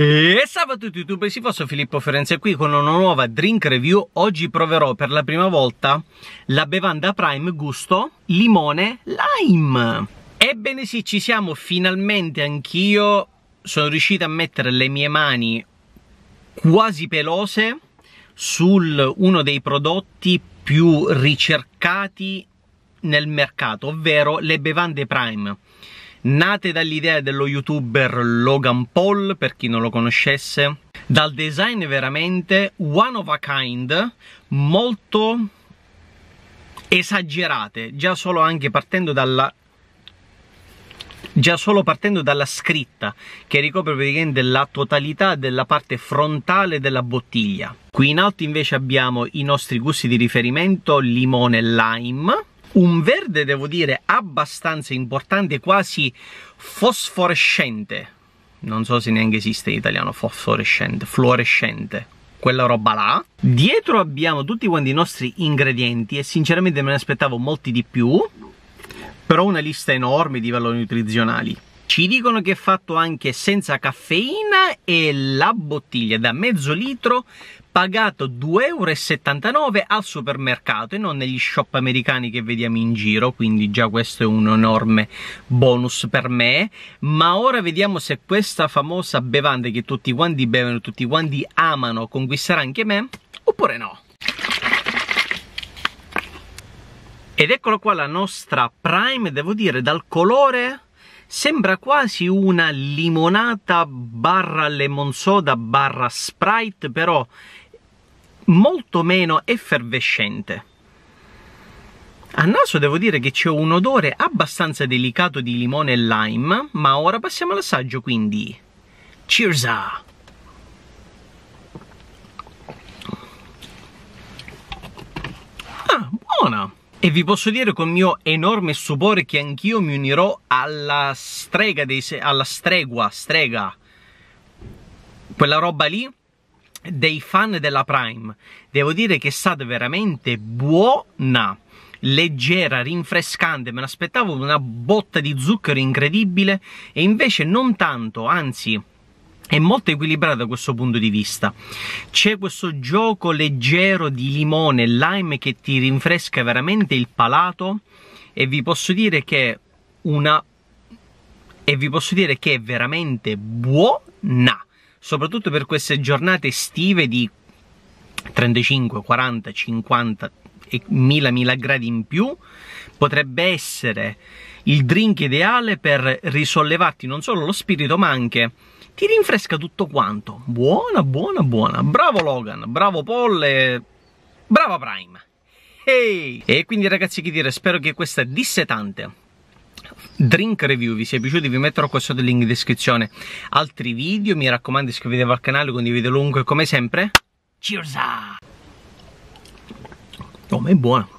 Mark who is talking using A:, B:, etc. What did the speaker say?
A: E salve a tutti YouTube, si fosse Filippo Ferenze qui con una nuova drink review. Oggi proverò per la prima volta la bevanda Prime gusto limone lime. Ebbene sì, ci siamo finalmente anch'io. Sono riuscito a mettere le mie mani quasi pelose su uno dei prodotti più ricercati nel mercato, ovvero le bevande Prime nate dall'idea dello youtuber Logan Paul, per chi non lo conoscesse, dal design veramente one of a kind, molto esagerate, già solo anche partendo dalla già solo partendo dalla scritta che ricopre praticamente la totalità della parte frontale della bottiglia. Qui in alto invece abbiamo i nostri gusti di riferimento limone e lime un verde devo dire abbastanza importante, quasi fosforescente. Non so se neanche esiste in italiano fosforescente, fluorescente quella roba là. Dietro abbiamo tutti quanti i nostri ingredienti e sinceramente me ne aspettavo molti di più, però una lista enorme di valori nutrizionali. Ci dicono che è fatto anche senza caffeina e la bottiglia da mezzo litro pagato 2,79 euro al supermercato e non negli shop americani che vediamo in giro, quindi già questo è un enorme bonus per me. Ma ora vediamo se questa famosa bevanda che tutti quanti bevono, tutti quanti amano, conquisterà anche me, oppure no. Ed eccolo qua la nostra Prime, devo dire, dal colore sembra quasi una limonata barra lemon soda barra sprite però molto meno effervescente. A naso devo dire che c'è un odore abbastanza delicato di limone e lime, ma ora passiamo all'assaggio quindi. Cheers! -a. Ah, buona! E vi posso dire con mio enorme stupore che anch'io mi unirò alla strega dei alla stregua, strega. Quella roba lì dei fan della Prime. Devo dire che è stata veramente buona, leggera, rinfrescante. Me l'aspettavo una botta di zucchero incredibile e invece non tanto, anzi è molto equilibrata da questo punto di vista. C'è questo gioco leggero di limone e lime che ti rinfresca veramente il palato e vi posso dire che una e vi posso dire che è veramente buona soprattutto per queste giornate estive di 35, 40, 50 e 1000, 1000 gradi in più, potrebbe essere il drink ideale per risollevarti non solo lo spirito ma anche ti rinfresca tutto quanto. Buona, buona, buona. Bravo Logan, bravo Polle, brava Prime. Hey! E quindi ragazzi che dire, spero che questa dissetante drink review vi sia piaciuto vi metterò qua sotto il link in descrizione altri video mi raccomando iscrivetevi al canale condividete lungo e come sempre cheers oh ma è buono